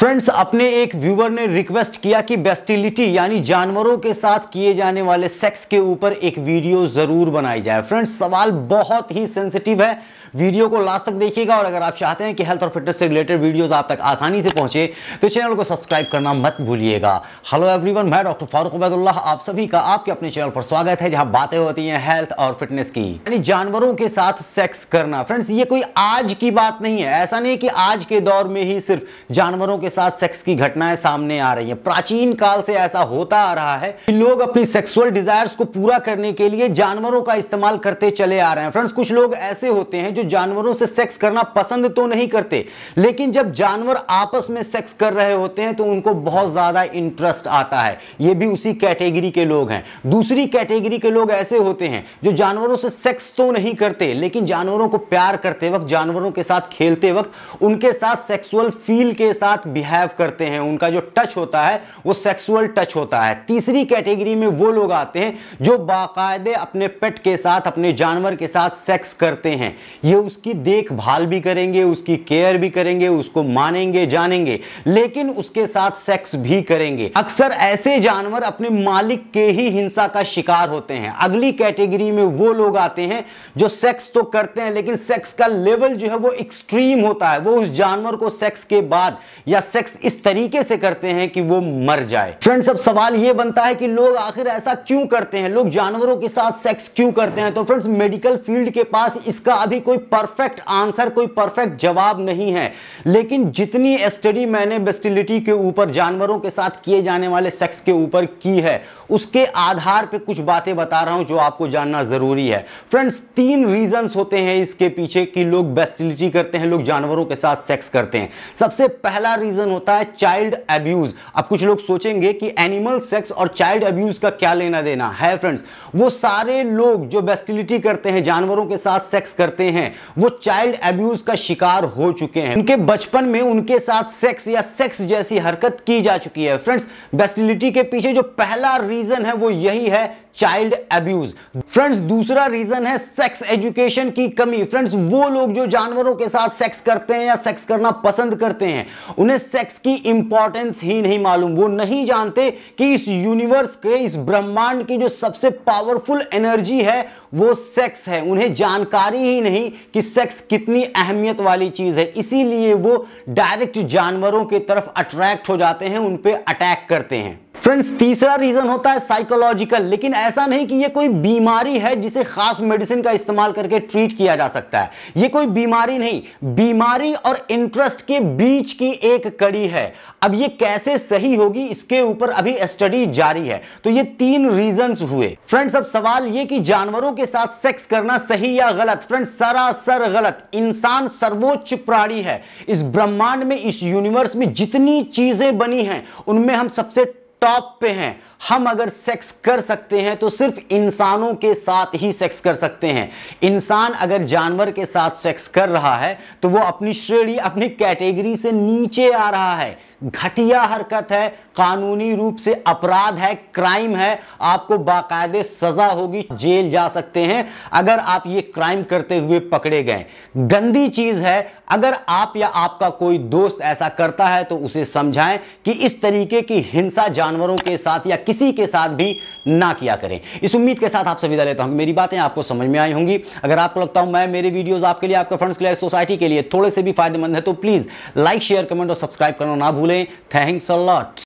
Friends अपने एक viewer ने रिक्वेस्ट किया कि बेस्टिलिटी यानी जानवरों के साथ किए जाने वाले सेक्स के ऊपर एक वीडियो जरूर बनाई जाए फ्रेंड्स सवाल बहुत ही सेंसिटिव है वीडियो को लास्ट तक देखिएगा और अगर आप चाहते हैं कि हेल्थ और फिटनेस से रिलेटेड वीडियोस आप तक आसानी से पहुंचे तो चैनल को सब्सक्राइब करना मत भूलिएगा हेलो एवरीवन मैं डॉक्टर फारूक उबैदुल्लाह आप सभी का आपके अपने चैनल पर स्वागत है जहां बातें होती हैं हेल्थ और फिटनेस की यानी जानवरों के साथ सेक्स करना फ्रेंड्स ये कोई आज की बात नहीं है ऐसा नहीं कि आज के दौर में ही सिर्फ जानवरों के साथ सेक्स की घटनाएं सामने आ रही हैं प्राचीन काल से ऐसा होता आ रहा है कि लोग अपनी सेक्सुअल डिजायर्स को पूरा करने के लिए जानवरों का इस्तेमाल करते चले आ रहे हैं फ्रेंड्स कुछ लोग ऐसे होते हैं जो जानवरों से सेक्स करना पसंद तो नहीं करते लेकिन जब जानवर आपस में सेक्स कर रहे होते हैं तो उनको बहुत ज्यादा इंटरेस्ट आता है ये भी उसी कैटेगरी के लोग हैं दूसरी कैटेगरी के लोग ऐसे होते हैं जो जानवरों से सेक्स तो नहीं करते लेकिन जानवरों को प्यार करते वक्त जानवरों के साथ खेलते वक्त उनके साथ सेक्सुअल फील के साथ बिहेव करते हैं उनका जो टच होता है वो सेक्सुअल टच होता है तीसरी कैटेगरी में वो लोग आते हैं जो बाकायदे अपने पेट के साथ अपने जानवर के साथ सेक्स करते हैं ये उसकी देखभाल भी करेंगे उसकी केयर भी करेंगे उसको मानेंगे जानेंगे लेकिन उसके साथ सेक्स भी करेंगे अक्सर ऐसे जानवर अपने मालिक के ही हिंसा का शिकार होते हैं अगली कैटेगरी में वो लोग आते हैं जो सेक्स तो करते हैं लेकिन सेक्स का लेवल जो है वो एक्सट्रीम होता है वो उस जानवर को सेक्स के बाद या सेक्स इस तरीके से करते हैं कि वो मर जाए फ्रेंड्स अब सवाल ये बनता है कि लोग आखिर ऐसा क्यों करते हैं लोग जानवरों के साथ सेक्स क्यों करते हैं तो फ्रेंड्स मेडिकल फील्ड के पास इसका अभी कोई परफेक्ट आंसर कोई परफेक्ट जवाब नहीं है लेकिन जितनी स्टडी मैंने बेस्टिलिटी के ऊपर जानवरों के साथ किए जाने वाले सेक्स के ऊपर की है उसके आधार पर कुछ बातें बता रहा हूं जो आपको जानना जरूरी है फ्रेंड्स तीन रीजन होते हैं इसके पीछे कि लोग बेस्टिलिटी करते हैं लोग जानवरों के साथ सेक्स करते हैं सबसे पहला रीजन रीजन होता है चाइल्ड एब्यूज अब कुछ लोग सोचेंगे कि एनिमल सेक्स और चाइल्ड एब्यूज का क्या लेना देना है फ्रेंड्स वो सारे लोग जो बेस्टिलिटी करते हैं जानवरों के साथ सेक्स करते हैं वो चाइल्ड एब्यूज का शिकार हो चुके हैं उनके बचपन में उनके साथ सेक्स या सेक्स जैसी हरकत की जा चुकी है फ्रेंड्स बेस्टिलिटी के पीछे जो पहला रीजन है वो यही है चाइल्ड एब्यूज फ्रेंड्स दूसरा रीजन है सेक्स एजुकेशन की कमी फ्रेंड्स वो लोग जो जानवरों के साथ सेक्स करते हैं या सेक्स करना पसंद करते हैं उन्हें सेक्स की इंपॉर्टेंस ही नहीं मालूम वो नहीं जानते कि इस यूनिवर्स के इस ब्रह्मांड की जो सबसे पावरफुल एनर्जी है वो सेक्स है उन्हें जानकारी ही नहीं कि सेक्स कितनी अहमियत वाली चीज है इसीलिए वो डायरेक्ट जानवरों की तरफ अट्रैक्ट हो जाते हैं उन पर अटैक करते हैं फ्रेंड्स तीसरा रीजन होता है साइकोलॉजिकल लेकिन ऐसा नहीं कि ये कोई बीमारी है जिसे खास मेडिसिन का इस्तेमाल करके ट्रीट किया जा सकता है ये कोई बीमारी नहीं बीमारी और इंटरेस्ट के बीच की एक कड़ी है अब ये कैसे सही होगी इसके ऊपर अभी स्टडी जारी है तो ये तीन रीजन हुए फ्रेंड्स अब सवाल ये कि जानवरों के साथ सेक्स करना सही या गलत फ्रेंड्स सरासर गलत इंसान सर्वोच्च प्राणी है इस ब्रह्मांड में इस यूनिवर्स में जितनी चीजें बनी हैं उनमें हम सबसे टॉप पे हैं हम अगर सेक्स कर सकते हैं तो सिर्फ इंसानों के साथ ही सेक्स कर सकते हैं इंसान अगर जानवर के साथ सेक्स कर रहा है तो वो अपनी श्रेणी अपनी कैटेगरी से नीचे आ रहा है घटिया हरकत है कानूनी रूप से अपराध है क्राइम है आपको बाकायदे सजा होगी जेल जा सकते हैं अगर आप ये क्राइम करते हुए पकड़े गए गंदी चीज है अगर आप या आपका कोई दोस्त ऐसा करता है तो उसे समझाएं कि इस तरीके की हिंसा जानवरों के साथ या किसी के साथ भी ना किया करें इस उम्मीद के साथ आप विदा लेता हूं मेरी बातें आपको समझ में आई होंगी अगर आपको लगता हूं मैं मेरे वीडियोस आपके लिए आपके फ्रेंड्स के लिए सोसाइटी के लिए थोड़े से भी फायदेमंद है तो प्लीज लाइक शेयर कमेंट और सब्सक्राइब करना ना भूलें Thanks a lot.